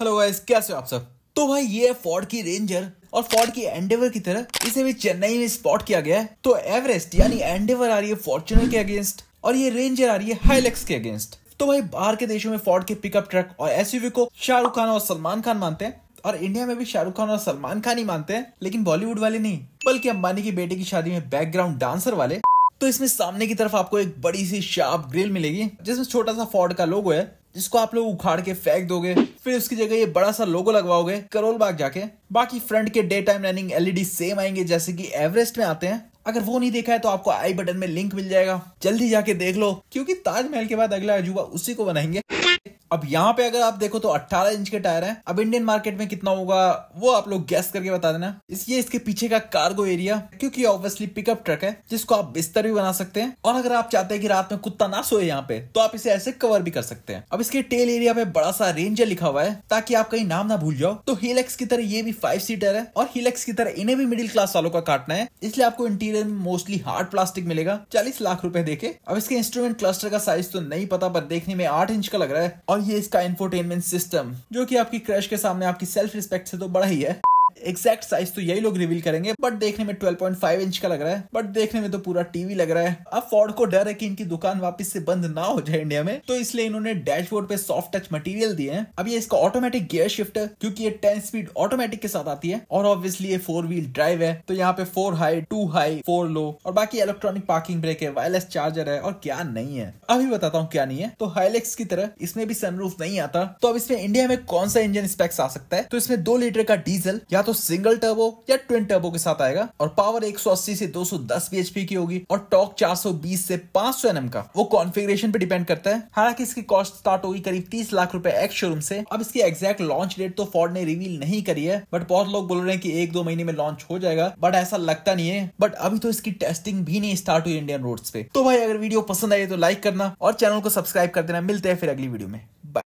hello guys कैसे हो आप सब तो भाई ये फोर्ड की रेंजर और फोर्ड की एंडेवर की तरह इसे भी चेन्नई में स्पॉट किया गया है तो एवरेस्ट यानी एंडेवर आ रही है फॉर्चुनर के अगेंस्ट और ये रेंजर आ रही है हाईलेक्स के अगेंस्ट तो भाई बाहर के देशों में फोर्ड के पिकअप ट्रक और एसयूवी को शाहरुख खान और सलमान खान मानते हैं और इंडिया में भी शाहरुख खान और सलमान खान ही मानते हैं लेकिन बॉलीवुड वाले नहीं बल्कि अंबानी की बेटे की शादी में बैकग्राउंड डांसर वाले तो इसमें सामने की तरफ आपको एक बड़ी सी शार्प ग्रिल मिलेगी जिसमें छोटा सा फोर्ड का लोगो है जिसको आप लोग उखाड़ के फेंक दोगे फिर उसकी जगह ये बड़ा सा लोगो लगवाओगे करोल बाग जाके बाकी फ्रंट के day time running LED same आएंगे जैसे कि एवरेस्ट में आते हैं अगर वो नहीं देखा है तो आपको आई बटन में लिंक मिल जाएगा जल्दी जाके देख लो क्योंकि ताजमहल के बाद अगला अजूबा उसी को बनाएंगे अब यहाँ पे अगर आप देखो तो 18 इंच के टायर हैं अब इंडियन मार्केट में कितना होगा वो आप लोग गैस करके बता देना इस ये इसके पीछे का कार्गो एरिया क्योंकि ऑब्वियसली पिकअप ट्रक है जिसको आप बिस्तर भी बना सकते हैं और अगर आप चाहते हैं कि रात में कुत्ता ना सोए यहाँ पे तो आप इसे ऐसे कवर भी कर सकते हैं अब इसके टेल एरिया पे बड़ा सा रेंजर लिखा हुआ है ताकि आप कहीं नाम ना भूल जाओ तो हिलेक्स की तरह ये भी फाइव सीटर है और हिलेक्स की तरह इन्हें भी मिडिल क्लास वालों का काटना है इसलिए आपको इंटीरियर में मोस्टली हार्ड प्लास्टिक मिलेगा चालीस लाख रूपए देखे अब इसके इंस्ट्रूमेंट क्लस्टर का साइज तो नहीं पता पर देखने में आठ इंच का लग रहा है और ये इसका इंफोटेनमेंट सिस्टम जो कि आपकी क्रश के सामने आपकी सेल्फ रिस्पेक्ट से तो बड़ा ही है एक्सैक्ट साइज तो यही लोग रिवील करेंगे बट देखने में 12.5 इंच का लग रहा है बट देखने में तो पूरा टीवी लग रहा है अब फोर्ड को डर है कि इनकी दुकान वापस से बंद ना हो जाए इंडिया में तो इसलिए इन्होंने डैशबोर्ड पे सॉफ्ट टच मटेरियल दिए हैं अब ये इसका ऑटोमेटिक गियर शिफ्ट है क्योंकि ये टेन स्पीड ऑटोमेटिक के साथ आती है और ऑब्वियसली ये फोर व्हील ड्राइव है तो यहाँ पे four high two high four low और बाकी इलेक्ट्रॉनिक पार्किंग ब्रेक है वायरलेस चार्जर है और क्या नहीं है अभी बताता हूँ क्या नहीं है तो हाईलेक्स की तरह इसमें भी सनरूफ नहीं आता तो अब इसमें इंडिया में कौन सा इंजन स्पेक्स आ सकता है तो इसमें दो लीटर का डीजल या तो सिंगल टर्बो या ट्विन टर्बो के साथ आएगा और पावर 180 से 210 bhp की होगी और टॉक 420 से 500 nm का वो कॉन्फ़िगरेशन पे डिपेंड करता है हालांकि इसकी कॉस्ट स्टार्ट होगी करीब 30 लाख रुपए एक्स शोरूम से अब इसकी एग्जैक्ट लॉन्च डेट तो फोर्ड ने रिवील नहीं करी है बट बहुत लोग बोल रहे हैं की एक दो महीने में लॉन्च हो जाएगा बट ऐसा लगता नहीं है बट अभी तो इसकी टेस्टिंग भी नहीं स्टार्ट हुई इंडियन रोड पे तो भाई अगर वीडियो पसंद आई तो लाइक करना और चैनल को सब्सक्राइब कर देना मिलते हैं फिर अगली वीडियो में